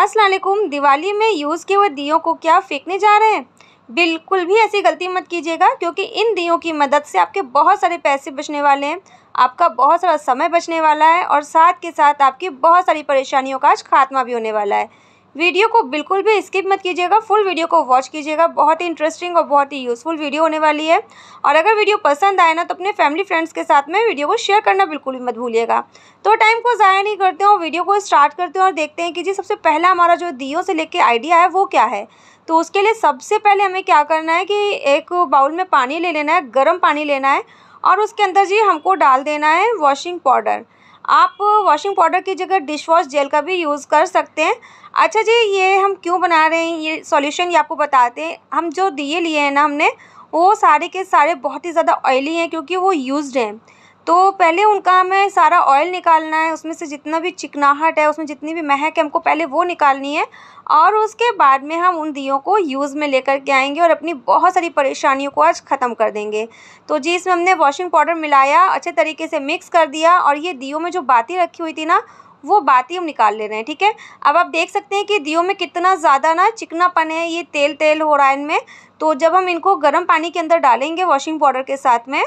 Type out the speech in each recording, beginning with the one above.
असलकुम दिवाली में यूज़ किए हुए दियों को क्या फेंकने जा रहे हैं बिल्कुल भी ऐसी गलती मत कीजिएगा क्योंकि इन दियों की मदद से आपके बहुत सारे पैसे बचने वाले हैं आपका बहुत सारा समय बचने वाला है और साथ के साथ आपकी बहुत सारी परेशानियों का आज खात्मा भी होने वाला है वीडियो को बिल्कुल भी स्किप मत कीजिएगा फुल वीडियो को वॉच कीजिएगा बहुत ही इंटरेस्टिंग और बहुत ही यूज़फुल वीडियो होने वाली है और अगर वीडियो पसंद आए ना तो अपने फैमिली फ्रेंड्स के साथ में वीडियो को शेयर करना बिल्कुल भी मत भूलिएगा तो टाइम को ज़ाया नहीं करते हैं और वीडियो को स्टार्ट करते हैं और देखते हैं कि जी सबसे पहला हमारा जो दियो से लेके आइडिया है वो क्या है तो उसके लिए सबसे पहले हमें क्या करना है कि एक बाउल में पानी ले लेना है गर्म पानी लेना है और उसके अंदर जी हमको डाल देना है वॉशिंग पाउडर आप वॉशिंग पाउडर की जगह डिश वॉश जेल का भी यूज़ कर सकते हैं अच्छा जी ये हम क्यों बना रहे हैं ये सॉल्यूशन ये आपको बताते हैं हम जो दिए लिए हैं ना हमने वो सारे के सारे बहुत ही ज़्यादा ऑयली हैं क्योंकि वो यूज़्ड हैं तो पहले उनका हमें सारा ऑयल निकालना है उसमें से जितना भी चिकनाहट है उसमें जितनी भी महक है हमको पहले वो निकालनी है और उसके बाद में हम उन दियों को यूज़ में लेकर के आएंगे और अपनी बहुत सारी परेशानियों को आज ख़त्म कर देंगे तो जी इसमें हमने वॉशिंग पाउडर मिलाया अच्छे तरीके से मिक्स कर दिया और ये दियों में जो बाती रखी हुई थी ना वो बाती हम निकाल ले रहे हैं ठीक है अब आप देख सकते हैं कि दियों में कितना ज़्यादा ना चिकनापन है ये तेल तेल हो रहा है इनमें तो जब हम इनको गर्म पानी के अंदर डालेंगे वॉशिंग पाउडर के साथ में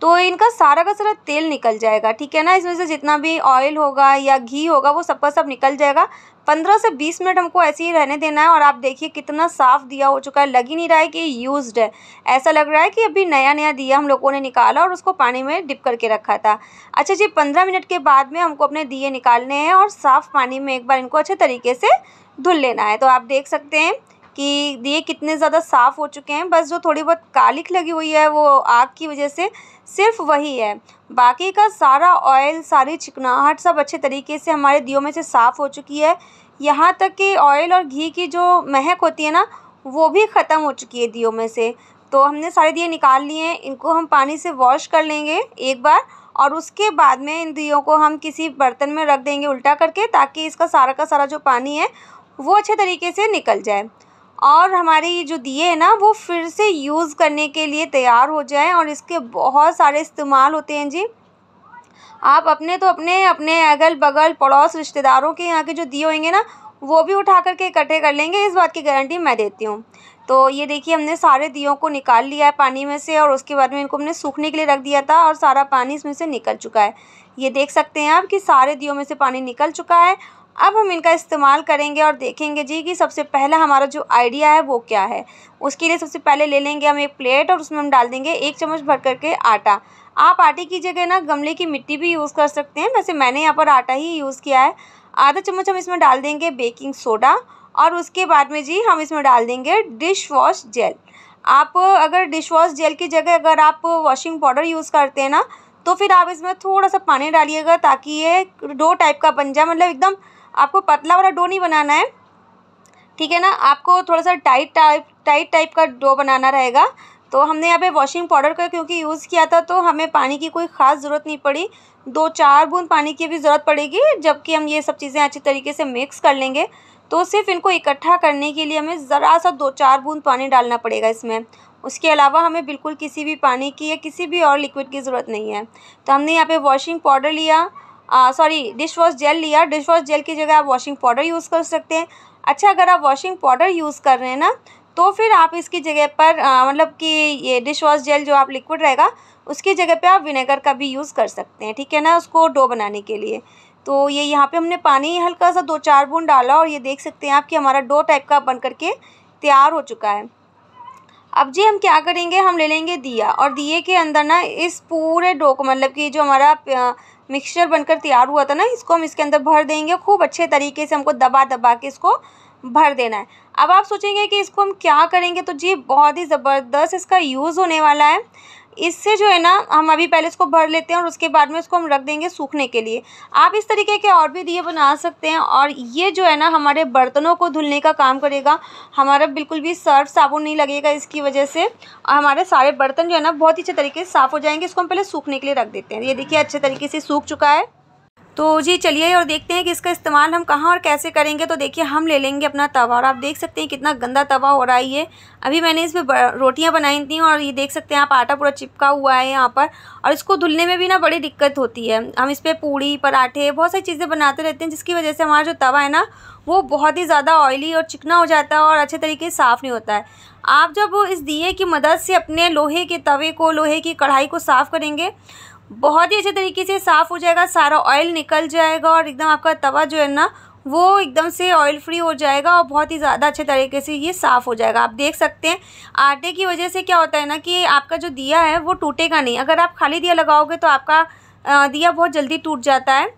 तो इनका सारा का सारा तेल निकल जाएगा ठीक है ना इसमें से जितना भी ऑयल होगा या घी होगा वो सबका सब निकल जाएगा पंद्रह से बीस मिनट हमको ऐसे ही रहने देना है और आप देखिए कितना साफ़ दिया हो चुका है लग ही नहीं रहा है कि यूज़ड है ऐसा लग रहा है कि अभी नया नया दिया हम लोगों ने निकाला और उसको पानी में डिप करके रखा था अच्छा जी पंद्रह मिनट के बाद में हमको अपने दिए निकालने हैं और साफ़ पानी में एक बार इनको अच्छे तरीके से धुल लेना है तो आप देख सकते हैं कि दिए कितने ज़्यादा साफ़ हो चुके हैं बस जो थोड़ी बहुत कालिख लगी हुई है वो आग की वजह से सिर्फ वही है बाकी का सारा ऑयल सारी चिकनाहट सब अच्छे तरीके से हमारे दियो में से साफ़ हो चुकी है यहाँ तक कि ऑयल और घी की जो महक होती है ना वो भी ख़त्म हो चुकी है दियो में से तो हमने सारे दिए निकाल लिए हैं इनको हम पानी से वॉश कर लेंगे एक बार और उसके बाद में इन दियों को हम किसी बर्तन में रख देंगे उल्टा करके ताकि इसका सारा का सारा जो पानी है वो अच्छे तरीके से निकल जाए और हमारे ये जो दिए हैं ना वो फिर से यूज़ करने के लिए तैयार हो जाएं और इसके बहुत सारे इस्तेमाल होते हैं जी आप अपने तो अपने अपने अगल बगल पड़ोस रिश्तेदारों के यहाँ के जो दिए होंगे ना वो भी उठा करके इकट्ठे कर लेंगे इस बात की गारंटी मैं देती हूँ तो ये देखिए हमने सारे दियों को निकाल लिया है पानी में से और उसके बाद में इनको हमने सूखने के लिए रख दिया था और सारा पानी इसमें से निकल चुका है ये देख सकते हैं आप कि सारे दियों में से पानी निकल चुका है अब हम इनका इस्तेमाल करेंगे और देखेंगे जी कि सबसे पहला हमारा जो आइडिया है वो क्या है उसके लिए सबसे पहले ले लेंगे हम एक प्लेट और उसमें हम डाल देंगे एक चम्मच भर करके आटा आप आटे की जगह ना गमले की मिट्टी भी यूज़ कर सकते हैं वैसे मैंने यहाँ पर आटा ही यूज़ किया है आधा चम्मच हम इसमें डाल देंगे बेकिंग सोडा और उसके बाद में जी हम इसमें डाल देंगे डिश वॉश जेल आप अगर डिश वॉश जेल की जगह अगर आप वॉशिंग पाउडर यूज़ करते हैं ना तो फिर आप इसमें थोड़ा सा पानी डालिएगा ताकि ये डो टाइप का बन जाए मतलब एकदम आपको पतला वाला डो नहीं बनाना है ठीक है ना आपको थोड़ा सा टाइट टाइप टाइट टाइप का डो बनाना रहेगा तो हमने यहाँ पे वॉशिंग पाउडर का क्योंकि यूज़ किया था तो हमें पानी की कोई ख़ास ज़रूरत नहीं पड़ी दो चार बूंद पानी की भी ज़रूरत पड़ेगी जबकि हम ये सब चीज़ें अच्छी तरीके से मिक्स कर लेंगे तो सिर्फ इनको इकट्ठा करने के लिए हमें ज़रा सा दो चार बूंद पानी डालना पड़ेगा इसमें उसके अलावा हमें बिल्कुल किसी भी पानी की या किसी भी और लिक्विड की ज़रूरत नहीं है तो हमने यहाँ पर वॉशिंग पाउडर लिया सॉरी डिश वॉश जेल लिया डिश वॉश जेल की जगह आप वॉशिंग पाउडर यूज़ कर सकते हैं अच्छा अगर आप वॉशिंग पाउडर यूज़ कर रहे हैं ना तो फिर आप इसकी जगह पर मतलब कि ये डिश वॉश जेल जो आप लिक्विड रहेगा उसकी जगह पे आप विनेगर का भी यूज़ कर सकते हैं ठीक है ना उसको डो बनाने के लिए तो ये यहाँ पे हमने पानी हल्का सा दो चार बूंद डाला और ये देख सकते हैं आप कि हमारा डो टाइप का बन करके तैयार हो चुका है अब जी हम क्या करेंगे हम ले लेंगे दिया और दिए के अंदर ना इस पूरे डो को मतलब कि जो हमारा मिक्सचर बनकर तैयार हुआ था ना इसको हम इसके अंदर भर देंगे खूब अच्छे तरीके से हमको दबा दबा के इसको भर देना है अब आप सोचेंगे कि इसको हम क्या करेंगे तो जी बहुत ही ज़बरदस्त इसका यूज़ होने वाला है इससे जो है ना हम अभी पहले इसको भर लेते हैं और उसके बाद में इसको हम रख देंगे सूखने के लिए आप इस तरीके के और भी दिए बना सकते हैं और ये जो है ना हमारे बर्तनों को धुलने का काम करेगा हमारा बिल्कुल भी सर्फ साबुन नहीं लगेगा इसकी वजह से और हमारे सारे बर्तन जो है ना बहुत ही अच्छे तरीके से साफ़ हो जाएंगे इसको हम पहले सूखने के लिए रख देते हैं ये देखिए अच्छे तरीके से सूख चुका है तो जी चलिए और देखते हैं कि इसका इस्तेमाल हम कहाँ और कैसे करेंगे तो देखिए हम ले लेंगे अपना तवा और आप देख सकते हैं कितना गंदा तवा हो रहा है ये अभी मैंने इसमें रोटियाँ बनाई थी और ये देख सकते हैं आप आटा पूरा चिपका हुआ है यहाँ पर और इसको धुलने में भी ना बड़ी दिक्कत होती है हम इस पर पूड़ी पराठे बहुत सारी चीज़ें बनाते रहते हैं जिसकी वजह से हमारा जो तवा है ना वो बहुत ही ज़्यादा ऑयली और चिकना हो जाता है और अच्छे तरीके से साफ़ नहीं होता है आप जब इस दिए की मदद से अपने लोहे के तवे को लोहे की कढ़ाई को साफ़ करेंगे बहुत ही अच्छे तरीके से साफ़ हो जाएगा सारा ऑयल निकल जाएगा और एकदम आपका तवा जो है ना वो एकदम से ऑयल फ्री हो जाएगा और बहुत ही ज़्यादा अच्छे तरीके से ये साफ़ हो जाएगा आप देख सकते हैं आटे की वजह से क्या होता है ना कि आपका जो दिया है वो टूटेगा नहीं अगर आप खाली दिया लगाओगे तो आपका दिया बहुत जल्दी टूट जाता है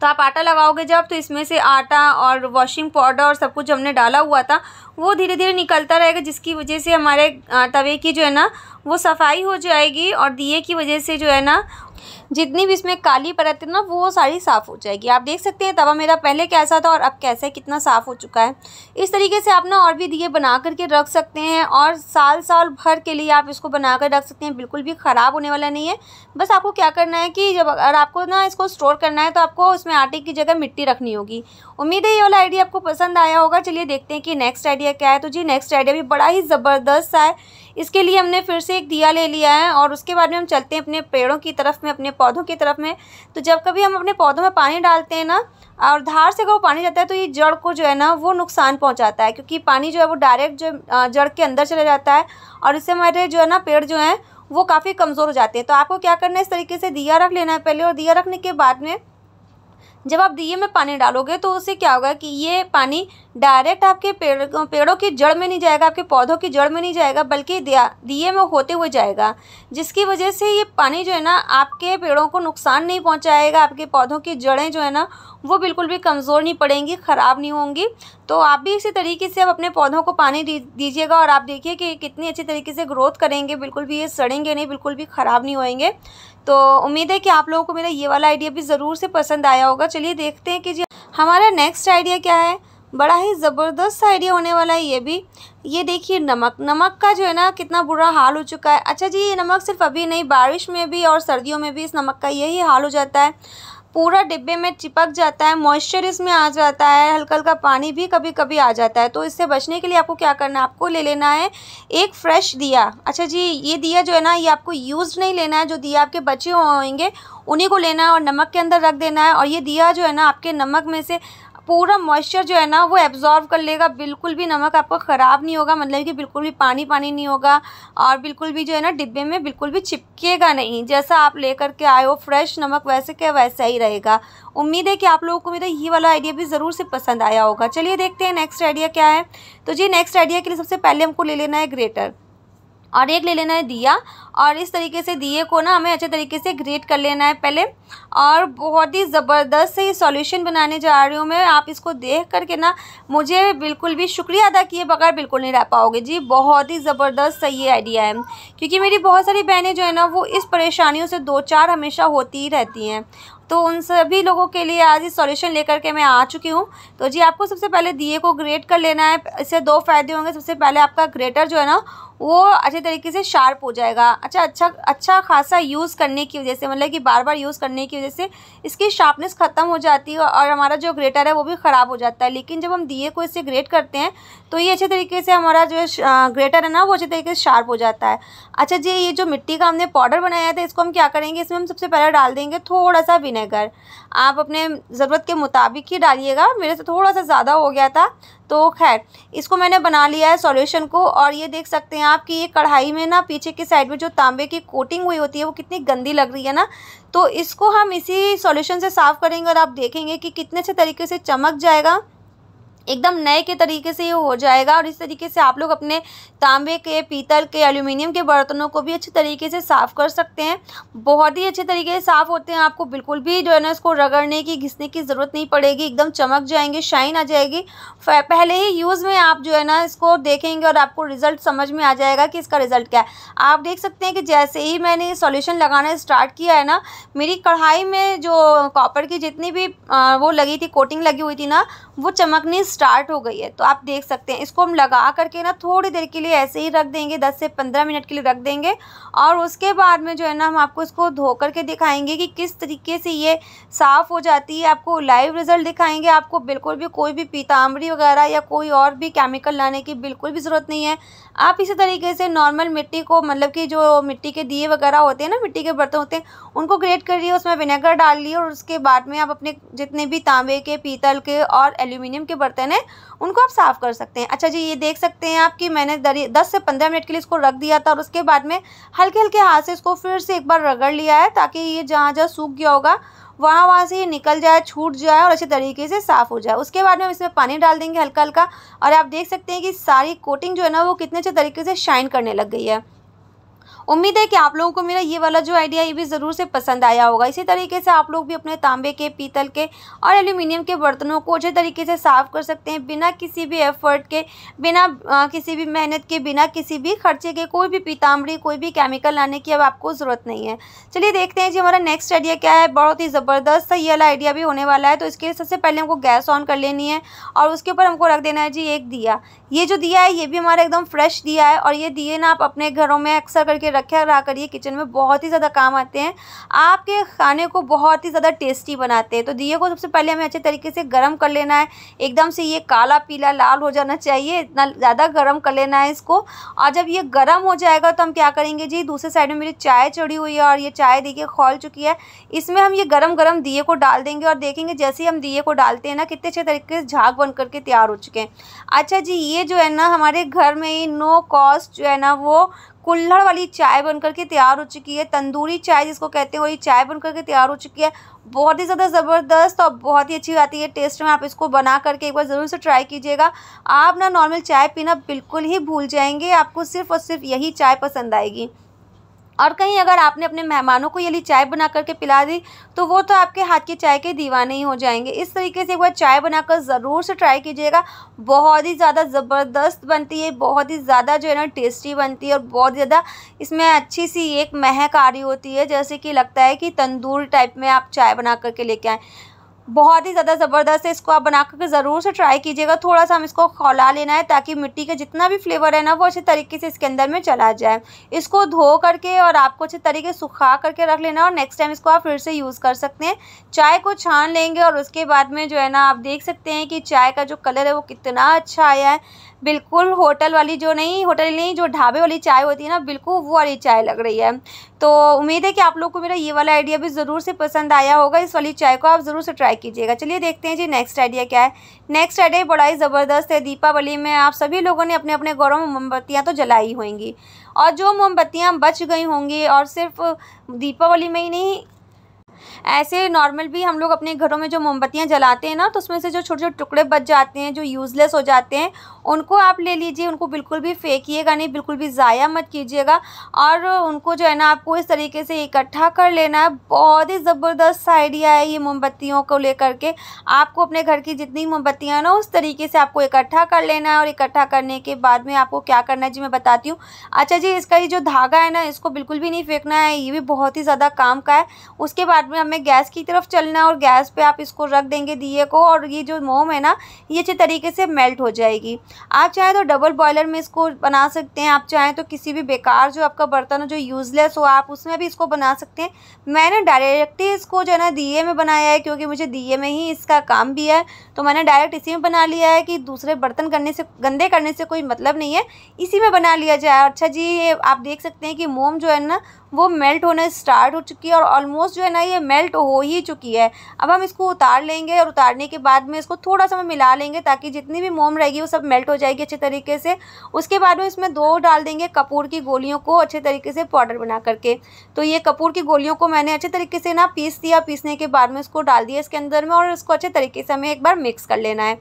तो आप आटा लगाओगे जब तो इसमें से आटा और वॉशिंग पाउडर और सब कुछ हमने डाला हुआ था वो धीरे धीरे निकलता रहेगा जिसकी वजह से हमारे तवे की जो है ना वो सफाई हो जाएगी और दिए की वजह से जो है ना जितनी भी इसमें काली परत है ना वो सारी साफ़ हो जाएगी आप देख सकते हैं तवा मेरा पहले कैसा था और अब कैसा है कितना साफ़ हो चुका है इस तरीके से आप ना और भी दिए बना करके रख सकते हैं और साल साल भर के लिए आप इसको बना कर रख सकते हैं बिल्कुल भी ख़राब होने वाला नहीं है बस आपको क्या करना है कि जब अगर आपको ना इसको स्टोर करना है तो आपको उसमें आटे की जगह मिट्टी रखनी होगी उम्मीद है ये वाला आइडिया आपको पसंद आया होगा चलिए देखते हैं कि नेक्स्ट आइडिया क्या है तो जी नेक्स्ट आइडिया भी बड़ा ही ज़बरदस्त सा है इसके लिए हमने फिर से एक दिया ले लिया है और उसके बाद में हम चलते हैं अपने पेड़ों की तरफ में अपने पौधों की तरफ में तो जब कभी हम अपने पौधों में पानी डालते हैं ना और धार से अगर वो पानी जाता है तो ये जड़ को जो है ना वो नुकसान पहुँचाता है क्योंकि पानी जो है वो डायरेक्ट जो जड़ के अंदर चला जाता है और इससे हमारे जो है ना पेड़ जो हैं वो काफ़ी कमज़ोर हो जाते हैं तो आपको क्या करना है इस तरीके से दिया रख लेना है पहले और दिया रखने के बाद में जब आप दिए में पानी डालोगे तो उससे क्या होगा कि ये पानी डायरेक्ट आपके पेड़ पेड़ों की जड़ में नहीं जाएगा आपके पौधों की जड़ में नहीं जाएगा बल्कि दिए में होते हुए जाएगा जिसकी वजह से ये पानी जो है ना आपके पेड़ों को नुकसान नहीं पहुंचाएगा आपके पौधों की जड़ें जो है ना वो बिल्कुल भी कमज़ोर नहीं पड़ेंगी ख़राब नहीं होंगी तो आप भी इसी तरीके से आप अपने पौधों को पानी दीजिएगा और आप देखिए कि कितनी अच्छी तरीके से ग्रोथ करेंगे बिल्कुल भी ये सड़ेंगे नहीं बिल्कुल भी ख़राब नहीं होएंगे तो उम्मीद है कि आप लोगों को मेरा ये वाला आइडिया भी ज़रूर से पसंद आया होगा चलिए देखते हैं कि जी हमारा नेक्स्ट आइडिया क्या है बड़ा ही ज़बरदस्त आइडिया होने वाला है ये भी ये देखिए नमक नमक का जो है ना कितना बुरा हाल हो चुका है अच्छा जी ये नमक सिर्फ अभी नहीं बारिश में भी और सर्दियों में भी इस नमक का यही हाल हो जाता है पूरा डिब्बे में चिपक जाता है मॉइस्चर इसमें आ जाता है हल्का हल्का पानी भी कभी कभी आ जाता है तो इससे बचने के लिए आपको क्या करना है आपको ले लेना है एक फ्रेश दिया अच्छा जी ये दिया जो है ना ये आपको यूज़ नहीं लेना है जो दिया आपके बचे होंगे उन्हीं को लेना है और नमक के अंदर रख देना है और ये दिया जो है ना आपके नमक में से पूरा मॉइस्चर जो है ना वो एब्जॉर्व कर लेगा बिल्कुल भी नमक आपका ख़राब नहीं होगा मतलब कि बिल्कुल भी पानी पानी नहीं होगा और बिल्कुल भी जो है ना डिब्बे में बिल्कुल भी चिपकेगा नहीं जैसा आप लेकर के आए हो फ्रेश नमक वैसे क्या वैसा ही रहेगा उम्मीद है कि आप लोगों को मेरा ये वाला आइडिया भी ज़रूर से पसंद आया होगा चलिए देखते हैं नेक्स्ट आइडिया क्या है तो जी नेक्स्ट आइडिया के लिए सबसे पहले हमको ले लेना है ग्रेटर और एक ले लेना है दिया और इस तरीके से दिए को ना हमें अच्छे तरीके से ग्रेट कर लेना है पहले और बहुत ही ज़बरदस्त से ये सॉल्यूशन बनाने जा रही हूँ मैं आप इसको देख करके ना मुझे बिल्कुल भी शुक्रिया अदा किए बगैर बिल्कुल नहीं रह पाओगे जी बहुत ही ज़बरदस्त सही ये आइडिया है क्योंकि मेरी बहुत सारी बहनें जो है ना वो इस परेशानियों से दो चार हमेशा होती ही रहती हैं तो उन सभी लोगों के लिए आज ही सॉल्यूशन लेकर के मैं आ चुकी हूँ तो जी आपको सबसे पहले दिए को ग्रेट कर लेना है इससे दो फायदे होंगे सबसे पहले आपका ग्रेटर जो है ना वो अच्छे तरीके से शार्प हो जाएगा अच्छा अच्छा अच्छा खासा यूज़ करने की वजह से मतलब कि बार बार यूज़ करने की वजह से इसकी शार्पनेस ख़त्म हो जाती है और हमारा जो ग्रेटर है वो भी ख़राब हो जाता है लेकिन जब हम दिए को इससे ग्रेट करते हैं तो ये अच्छे तरीके से हमारा जो ग्रेटर है ना वो अच्छे तरीके से शार्प हो जाता है अच्छा जी ये जो मिट्टी का हमने पाउडर बनाया था इसको हम क्या करेंगे इसमें हम सबसे पहले डाल देंगे थोड़ा सा विनेगर आप अपने ज़रूरत के मुताबिक ही डालिएगा मेरे से थोड़ा सा ज़्यादा हो गया था तो खैर इसको मैंने बना लिया है सॉल्यूशन को और ये देख सकते हैं आप कि ये कढ़ाई में ना पीछे की साइड में जो तांबे की कोटिंग हुई होती है वो कितनी गंदी लग रही है ना तो इसको हम इसी सॉल्यूशन से साफ़ करेंगे और आप देखेंगे कि कितने अच्छे तरीके से चमक जाएगा एकदम नए के तरीके से ये हो जाएगा और इस तरीके से आप लोग अपने तांबे के पीतल के एल्यूमिनियम के बर्तनों को भी अच्छे तरीके से साफ़ कर सकते हैं बहुत ही अच्छे तरीके से साफ़ होते हैं आपको बिल्कुल भी जो है ना इसको रगड़ने की घिसने की ज़रूरत नहीं पड़ेगी एकदम चमक जाएंगे शाइन आ जाएगी पहले ही यूज़ में आप जो है ना इसको देखेंगे और आपको रिज़ल्ट समझ में आ जाएगा कि इसका रिज़ल्ट क्या है आप देख सकते हैं कि जैसे ही मैंने सॉल्यूशन लगाना स्टार्ट किया है ना मेरी कढ़ाई में जो कॉपर की जितनी भी वो लगी थी कोटिंग लगी हुई थी ना वो चमकनी स्टार्ट हो गई है तो आप देख सकते हैं इसको हम लगा करके ना थोड़ी देर के लिए ऐसे ही रख देंगे दस से पंद्रह मिनट के लिए रख देंगे और उसके बाद में जो है ना हम आपको इसको धो करके दिखाएंगे कि किस तरीके से ये साफ़ हो जाती है आपको लाइव रिज़ल्ट दिखाएंगे आपको बिल्कुल भी कोई भी पीताम्बरी वगैरह या कोई और भी केमिकल लाने की बिल्कुल भी ज़रूरत नहीं है आप इसी तरीके से नॉर्मल मिट्टी को मतलब कि जो मिट्टी के दिए वगैरह होते हैं ना मिट्टी के बर्तन होते हैं उनको ग्रेट लिए उसमें विनेगर डाल लिए और उसके बाद में आप अपने जितने भी तांबे के पीतल के और एल्यूमिनियम के बर्तन हैं उनको आप साफ़ कर सकते हैं अच्छा जी ये देख सकते हैं आप कि मैंने दस से पंद्रह मिनट के लिए इसको रख दिया था और उसके बाद में हल्के हल्के हाथ से इसको फिर से एक बार रगड़ लिया है ताकि ये जहाँ जहाँ सूख गया होगा वहाँ वहाँ से ये निकल जाए छूट जाए और अच्छे तरीके से साफ़ हो जाए उसके बाद में हम इसमें पानी डाल देंगे हल्का हल्का और आप देख सकते हैं कि सारी कोटिंग जो है ना वो कितने अच्छे तरीके से शाइन करने लग गई है उम्मीद है कि आप लोगों को मेरा ये वाला जो आइडिया ये भी ज़रूर से पसंद आया होगा इसी तरीके से आप लोग भी अपने तांबे के पीतल के और एल्यूमिनियम के बर्तनों को अच्छे तरीके से साफ़ कर सकते हैं बिना किसी भी एफर्ट के बिना आ, किसी भी मेहनत के बिना किसी भी खर्चे के कोई भी पीताम्बड़ी कोई भी केमिकल लाने की अब आपको ज़रूरत नहीं है चलिए देखते हैं जी हमारा नेक्स्ट आइडिया क्या है बहुत ही ज़बरदस्त ये वाला आइडिया भी होने वाला है तो इसके लिए सबसे पहले हमको गैस ऑन कर लेनी है और उसके ऊपर हमको रख देना है जी एक दिया ये जो दिया है ये भी हमारा एकदम फ्रेश दिया है और ये दिए ना आप अपने घरों में अक्सर करके रखे कर ये किचन में बहुत ही ज़्यादा काम आते हैं आपके खाने को बहुत ही ज़्यादा टेस्टी बनाते हैं तो दिए को सबसे पहले हमें अच्छे तरीके से गर्म कर लेना है एकदम से ये काला पीला लाल हो जाना चाहिए इतना ज़्यादा गर्म कर लेना है इसको और जब ये गर्म हो जाएगा तो हम क्या करेंगे जी दूसरे साइड में मेरी चाय चढ़ी हुई है और ये चाय देखिए खोल चुकी है इसमें हम ये गर्म गर्म दिए को डाल देंगे और देखेंगे जैसे ही हम दिए को डालते हैं ना कितने अच्छे तरीके से झाग बन करके तैयार हो चुके हैं अच्छा जी ये जो है ना हमारे घर में ही नो कॉस्ट जो है ना वो कुल्हड़ वाली चाय बन करके तैयार हो चुकी है तंदूरी चाय जिसको कहते हैं वही चाय बन करके तैयार हो चुकी है बहुत ही ज़्यादा ज़बरदस्त और बहुत ही अच्छी आती है टेस्ट में आप इसको बना करके एक बार ज़रूर से ट्राई कीजिएगा आप ना नॉर्मल चाय पीना बिल्कुल ही भूल जाएंगे आपको सिर्फ और सिर्फ यही चाय पसंद आएगी और कहीं अगर आपने अपने मेहमानों को यदि चाय बना करके पिला दी तो वो तो आपके हाथ की चाय के दीवाने ही हो जाएंगे इस तरीके से एक बार चाय बनाकर ज़रूर से ट्राई कीजिएगा बहुत ही ज़्यादा ज़बरदस्त बनती है बहुत ही ज़्यादा जो है ना टेस्टी बनती है और बहुत ज़्यादा इसमें अच्छी सी एक महक आ रही होती है जैसे कि लगता है कि तंदूर टाइप में आप चाय बना करके लेके आएँ बहुत ही ज़्यादा ज़बरदस्त है इसको आप बना करके ज़रूर से ट्राई कीजिएगा थोड़ा सा हम इसको खौला लेना है ताकि मिट्टी का जितना भी फ्लेवर है ना वो अच्छे तरीके से इसके अंदर में चला जाए इसको धो करके और आपको अच्छे तरीके से सुखा करके रख लेना और नेक्स्ट टाइम इसको आप फिर से यूज़ कर सकते हैं चाय को छान लेंगे और उसके बाद में जो है ना आप देख सकते हैं कि चाय का जो कलर है वो कितना अच्छा आया है बिल्कुल होटल वाली जो नहीं होटल नहीं जो ढाबे वाली चाय होती है ना बिल्कुल वो वाली चाय लग रही है तो उम्मीद है कि आप लोग को मेरा ये वाला आइडिया भी ज़रूर से पसंद आया होगा इस वाली चाय को आप ज़रूर से ट्राई कीजिएगा चलिए देखते हैं जी नेक्स्ट आइडिया क्या है नेक्स्ट आइडिया बड़ा ही ज़बरदस्त है दीपावली में आप सभी लोगों ने अपने अपने घरों में मोमबत्तियाँ तो जलाई होंगी और जो मोमबत्तियाँ बच गई होंगी और सिर्फ दीपावली में ही नहीं ऐसे नॉर्मल भी हम लोग अपने घरों में जो मोमबत्तियाँ जलाते हैं ना तो उसमें से जो छोटे छोटे टुकड़े बच जाते हैं जो यूज़लेस हो जाते हैं उनको आप ले लीजिए उनको बिल्कुल भी फेंकीेगा नहीं बिल्कुल भी ज़ाया मत कीजिएगा और उनको जो है ना आपको इस तरीके से इकट्ठा कर लेना है बहुत ही ज़बरदस्त आइडिया है ये मोमबत्तियों को लेकर के आपको अपने घर की जितनी मोमबत्तियाँ ना उस तरीके से आपको इकट्ठा कर लेना है और इकट्ठा करने के बाद में आपको क्या करना है जी मैं बताती हूँ अच्छा जी इसका ये जो धागा है ना इसको बिल्कुल भी नहीं फेंकना है ये भी बहुत ही ज़्यादा काम का है उसके बाद में में हमें गैस की तरफ चलना है और गैस पे आप इसको रख देंगे दिए को और ये जो मोम है ना ये अच्छे तरीके से मेल्ट हो जाएगी आप चाहें तो डबल बॉयलर में इसको बना सकते हैं आप चाहें तो किसी भी बेकार जो आपका बर्तन हो जो यूज़लेस हो आप उसमें भी इसको बना सकते हैं मैंने डायरेक्टली इसको जो है ना दिए में बनाया है क्योंकि मुझे दिए में ही इसका काम भी है तो मैंने डायरेक्ट इसी में बना लिया है कि दूसरे बर्तन करने से गंदे करने से कोई मतलब नहीं है इसी में बना लिया जाए अच्छा जी ये आप देख सकते हैं कि मोम जो है ना वो मेल्ट होने स्टार्ट हो चुकी है और ऑलमोस्ट जो है ना ये मेल्ट हो ही चुकी है अब हम इसको उतार लेंगे और उतारने के बाद में इसको थोड़ा सा हम मिला लेंगे ताकि जितनी भी मोम रहेगी वो सब मेल्ट हो जाएगी अच्छे तरीके से उसके बाद में इसमें दो डाल देंगे कपूर की गोलियों को अच्छे तरीके से पाउडर बना करके तो ये कपूर की गोलियों को मैंने अच्छे तरीके से ना पीस दिया पीसने के बाद में इसको डाल दिया इसके अंदर में और इसको अच्छे तरीके से हमें एक बार मिक्स कर लेना है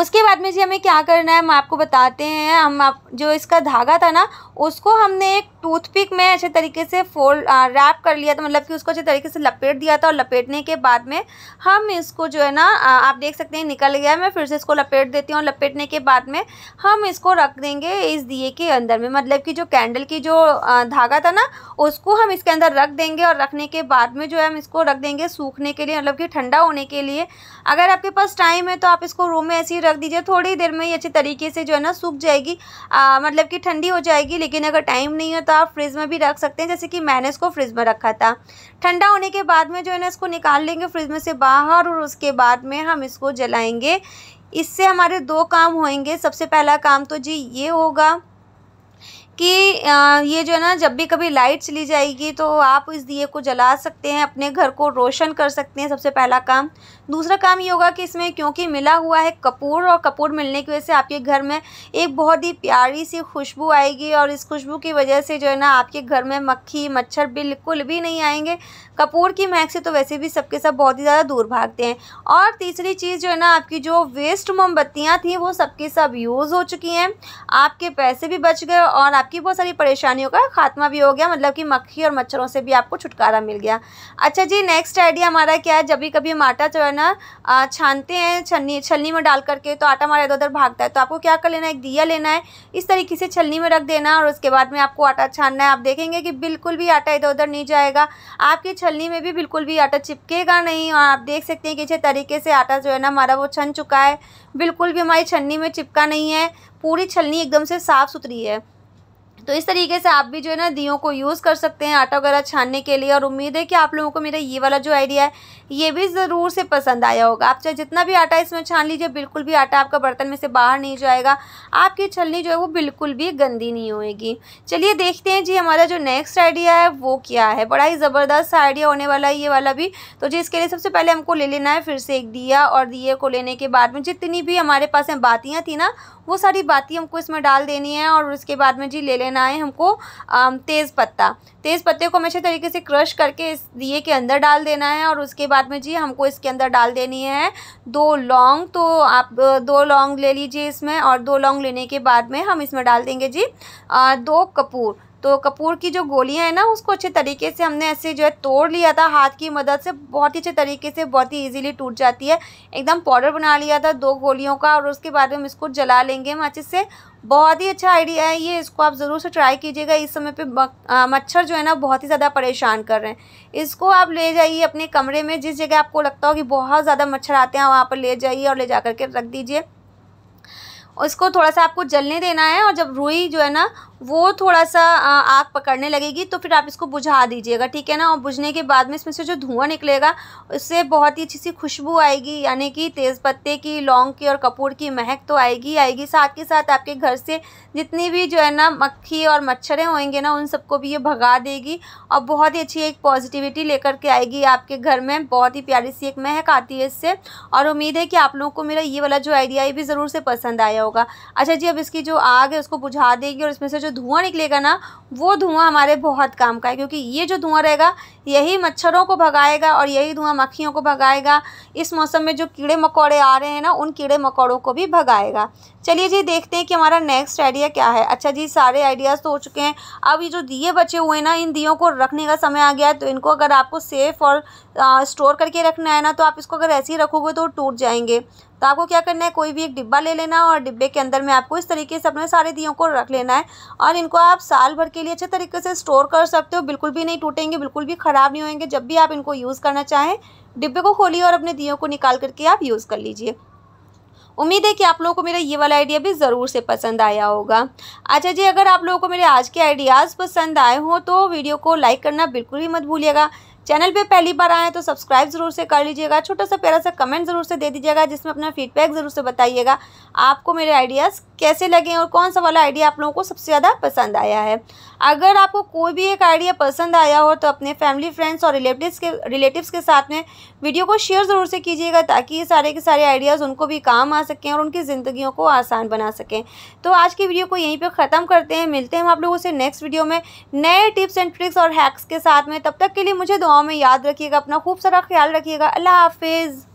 उसके बाद में जी हमें क्या करना है हम आपको बताते हैं हम आप जो इसका धागा था ना उसको हमने एक टूथपिक में अच्छे तरीके से फोल्ड रैप कर लिया था मतलब कि उसको अच्छे तरीके से लपेट दिया था और लपेटने के बाद में हम इसको जो है ना आप देख सकते हैं निकल गया है मैं फिर से इसको लपेट देती हूँ लपेटने के बाद में हम इसको रख देंगे इस दिए के अंदर में मतलब कि जो कैंडल की जो धागा था ना उसको हम इसके अंदर रख देंगे और रखने के बाद में जो है हम इसको रख देंगे सूखने के लिए मतलब कि ठंडा होने के लिए अगर आपके पास टाइम है तो आप इसको रूम में ऐसे रख दीजिए थोड़ी देर में ये अच्छी तरीके से जो है ना सूख जाएगी आ, मतलब कि ठंडी हो जाएगी लेकिन अगर टाइम नहीं हो तो आप फ्रिज में भी रख सकते हैं जैसे कि मैंने इसको फ्रिज में रखा था ठंडा होने के बाद में जो है ना इसको निकाल लेंगे फ्रिज में से बाहर और उसके बाद में हम इसको जलाएँगे इससे हमारे दो काम होंगे सबसे पहला काम तो जी ये होगा कि ये जो है ना जब भी कभी लाइट चली जाएगी तो आप इस दिए को जला सकते हैं अपने घर को रोशन कर सकते हैं सबसे पहला काम दूसरा काम ये होगा कि इसमें क्योंकि मिला हुआ है कपूर और कपूर मिलने की वजह से आपके घर में एक बहुत ही प्यारी सी खुशबू आएगी और इस खुशबू की वजह से जो है ना आपके घर में मक्खी मच्छर बिल्कुल भी नहीं आएंगे कपूर की महक से तो वैसे भी सबके सब बहुत ही ज़्यादा दूर भागते हैं और तीसरी चीज़ जो है ना आपकी जो वेस्ट मोमबत्तियाँ थी वो सबके सब यूज़ हो चुकी हैं आपके पैसे भी बच गए और आपकी बहुत सारी परेशानियों का खात्मा भी हो गया मतलब कि मक्खी और मच्छरों से भी आपको छुटकारा मिल गया अच्छा जी नेक्स्ट आइडिया हमारा क्या है जब भी कभी हम आटा जो है ना छानते हैं छन्नी छलनी में डाल करके तो आटा हमारा इधर उधर भागता है तो आपको क्या कर लेना है एक दिया लेना है इस तरीके से छलनी में रख देना और उसके बाद में आपको आटा छानना है आप देखेंगे कि बिल्कुल भी आटा इधर उधर नहीं जाएगा आपकी छलनी में भी बिल्कुल भी आटा चिपकेगा नहीं और आप देख सकते हैं कि अच्छे तरीके से आटा जो है ना हमारा वो छन चुका है बिल्कुल भी हमारी छन्नी में चिपका नहीं है पूरी छलनी एकदम से साफ़ सुथरी है तो इस तरीके से आप भी जो है ना दियों को यूज़ कर सकते हैं आटा वगैरह छानने के लिए और उम्मीद है कि आप लोगों को मेरा ये वाला जो आइडिया है ये भी ज़रूर से पसंद आया होगा आप चाहे जितना भी आटा इसमें छान लीजिए बिल्कुल भी आटा आपका बर्तन में से बाहर नहीं जाएगा आपकी छलनी जो है वो बिल्कुल भी गंदी नहीं होएगी चलिए देखते हैं जी हमारा जो नेक्स्ट आइडिया है वो क्या है बड़ा ही ज़बरदस्त आइडिया होने वाला है ये वाला भी तो जी इसके लिए सबसे पहले हमको ले लेना है फिर से एक दिया और दिए को लेने के बाद में जितनी भी हमारे पास में बातियाँ थी ना वो सारी बाती हमको इसमें डाल देनी है और उसके बाद में जी ले लेना है हमको तेज़ पत्ता तेज़ पत्ते को हम अच्छे तरीके से क्रश करके इस दिए के अंदर डाल देना है और उसके बाद बाद में जी हमको इसके अंदर डाल देनी है दो लौंग तो आप दो लौंग ले लीजिए इसमें और दो लौंग लेने के बाद में हम इसमें डाल देंगे जी दो कपूर तो कपूर की जो गोलियां हैं ना उसको अच्छे तरीके से हमने ऐसे जो है तोड़ लिया था हाथ की मदद से बहुत ही अच्छे तरीके से बहुत ही इजीली टूट जाती है एकदम पाउडर बना लिया था दो गोलियों का और उसके बाद हम इसको जला लेंगे माचिस से बहुत ही अच्छा आइडिया है ये इसको आप ज़रूर से ट्राई कीजिएगा इस समय पे मच्छर जो है ना बहुत ही ज़्यादा परेशान कर रहे हैं इसको आप ले जाइए अपने कमरे में जिस जगह आपको लगता हो कि बहुत ज़्यादा मच्छर आते हैं वहाँ पर ले जाइए और ले जा करके रख दीजिए इसको थोड़ा सा आपको जलने देना है और जब रुई जो है ना वो थोड़ा सा आग पकड़ने लगेगी तो फिर आप इसको बुझा दीजिएगा ठीक है ना और बुझने के बाद में इसमें से जो धुआं निकलेगा उससे बहुत ही अच्छी सी खुशबू आएगी यानी कि तेज़ पत्ते की लौंग की और कपूर की महक तो आएगी आएगी साथ के साथ आपके घर से जितनी भी जो है ना मक्खी और मच्छरें होंगे ना उन सबको भी ये भगा देगी और बहुत ही अच्छी एक पॉजिटिविटी लेकर के आएगी आपके घर में बहुत ही प्यारी सी एक महक आती है इससे और उम्मीद है कि आप लोगों को मेरा ये वाला जो आइडिया ये भी ज़रूर से पसंद आया होगा अच्छा जी अब इसकी जो आग है उसको बुझा देगी और इसमें से जो धुआं निकलेगा ना वो धुआं हमारे बहुत काम का है क्योंकि ये जो धुआं रहेगा यही मच्छरों को भगाएगा और यही धुआं मक्खियों को भगाएगा इस मौसम में जो कीड़े मकोड़े आ रहे हैं ना उन कीड़े मकोड़ों को भी भगाएगा चलिए जी देखते हैं कि हमारा नेक्स्ट आइडिया क्या है अच्छा जी सारे आइडियाज़ तो हो चुके हैं अब ये जो दिए बचे हुए हैं ना इन दियों को रखने का समय आ गया है तो इनको अगर आपको सेफ़ और स्टोर करके रखना है ना तो आप इसको अगर ऐसे ही रखोगे तो टूट जाएंगे तो आपको क्या करना है कोई भी एक डिब्बा ले लेना और डिब्बे के अंदर में आपको इस तरीके से अपने सारे दियों को रख लेना है और इनको आप साल भर के लिए अच्छे तरीके से स्टोर कर सकते हो बिल्कुल भी नहीं टूटेंगे बिल्कुल भी ख़राब नहीं होंगे जब भी आप इनको यूज़ करना चाहें डिब्बे को खोलिए और अपने दियों को निकाल करके आप यूज़ कर लीजिए उम्मीद है कि आप लोगों को मेरा ये वाला आइडिया भी ज़रूर से पसंद आया होगा अच्छा जी अगर आप लोगों को मेरे आज के आइडियाज़ पसंद आए हों तो वीडियो को लाइक करना बिल्कुल भी मत भूलिएगा चैनल पे पहली बार आए तो सब्सक्राइब ज़रूर से कर लीजिएगा छोटा सा प्यारा सा कमेंट ज़रूर से दे दीजिएगा जिसमें अपना फीडबैक ज़रूर से बताइएगा आपको मेरे आइडियाज़ कैसे लगे और कौन सा वाला आइडिया आप लोगों को सबसे ज़्यादा पसंद आया है अगर आपको कोई भी एक आइडिया पसंद आया हो तो अपने फैमिली फ्रेंड्स और रिलेटिव के रिलेटिव्स के साथ में वीडियो को शेयर ज़रूर से कीजिएगा ताकि ये सारे के सारे आइडियाज़ उनको भी काम आ सकें और उनकी ज़िंदगी को आसान बना सकें तो आज की वीडियो को यहीं पर ख़त्म करते हैं मिलते हैं हम आप लोगों से नेक्स्ट वीडियो में नए टिप्स एंड ट्रिक्स और हैक्स के साथ में तब तक के लिए मुझे दुआओं में याद रखिएगा अपना खूब सारा ख्याल रखिएगा अल्लाह हाफिज़